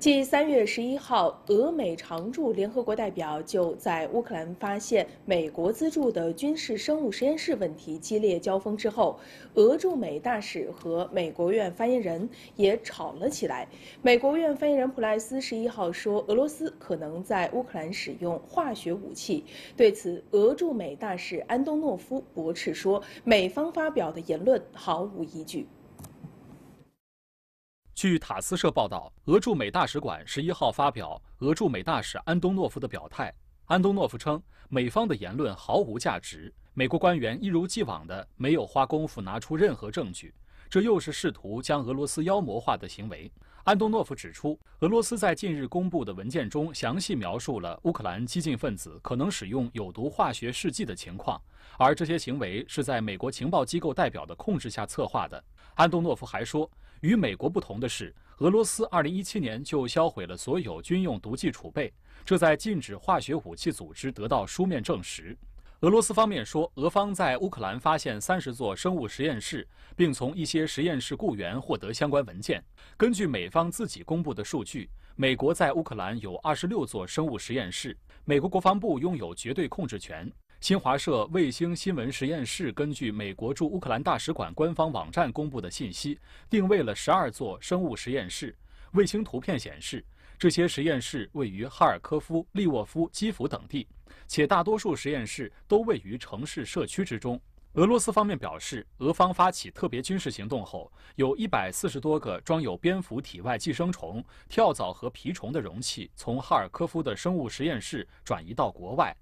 继三月十一号，俄美常驻联合国代表就在乌克兰发现美国资助的军事生物实验室问题激烈交锋之后，俄驻美大使和美国院发言人也吵了起来。美国院发言人普莱斯十一号说，俄罗斯可能在乌克兰使用化学武器。对此，俄驻美大使安东诺夫驳斥说，美方发表的言论毫无依据。据塔斯社报道，俄驻美大使馆十一号发表俄驻美大使安东诺夫的表态。安东诺夫称，美方的言论毫无价值，美国官员一如既往的没有花功夫拿出任何证据，这又是试图将俄罗斯妖魔化的行为。安东诺夫指出，俄罗斯在近日公布的文件中详细描述了乌克兰激进分子可能使用有毒化学试剂的情况，而这些行为是在美国情报机构代表的控制下策划的。安东诺夫还说。与美国不同的是，俄罗斯二零一七年就销毁了所有军用毒剂储备，这在禁止化学武器组织得到书面证实。俄罗斯方面说，俄方在乌克兰发现三十座生物实验室，并从一些实验室雇员获得相关文件。根据美方自己公布的数据，美国在乌克兰有二十六座生物实验室，美国国防部拥有绝对控制权。新华社卫星新闻实验室根据美国驻乌克兰大使馆官方网站公布的信息，定位了十二座生物实验室。卫星图片显示，这些实验室位于哈尔科夫、利沃夫、基辅等地，且大多数实验室都位于城市社区之中。俄罗斯方面表示，俄方发起特别军事行动后，有一百四十多个装有蝙蝠体外寄生虫、跳蚤和蜱虫的容器从哈尔科夫的生物实验室转移到国外。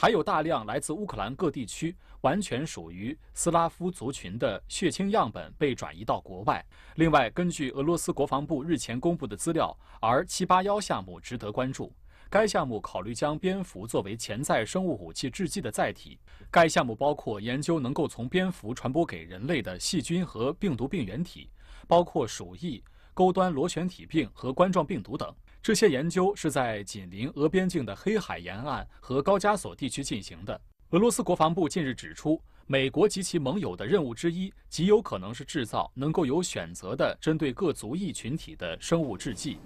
还有大量来自乌克兰各地区、完全属于斯拉夫族群的血清样本被转移到国外。另外，根据俄罗斯国防部日前公布的资料，而七八幺项目值得关注。该项目考虑将蝙蝠作为潜在生物武器制剂的载体。该项目包括研究能够从蝙蝠传播给人类的细菌和病毒病原体，包括鼠疫、钩端螺旋体病和冠状病毒等。这些研究是在紧邻俄边境的黑海沿岸和高加索地区进行的。俄罗斯国防部近日指出，美国及其盟友的任务之一，极有可能是制造能够有选择地针对各族裔群体的生物制剂。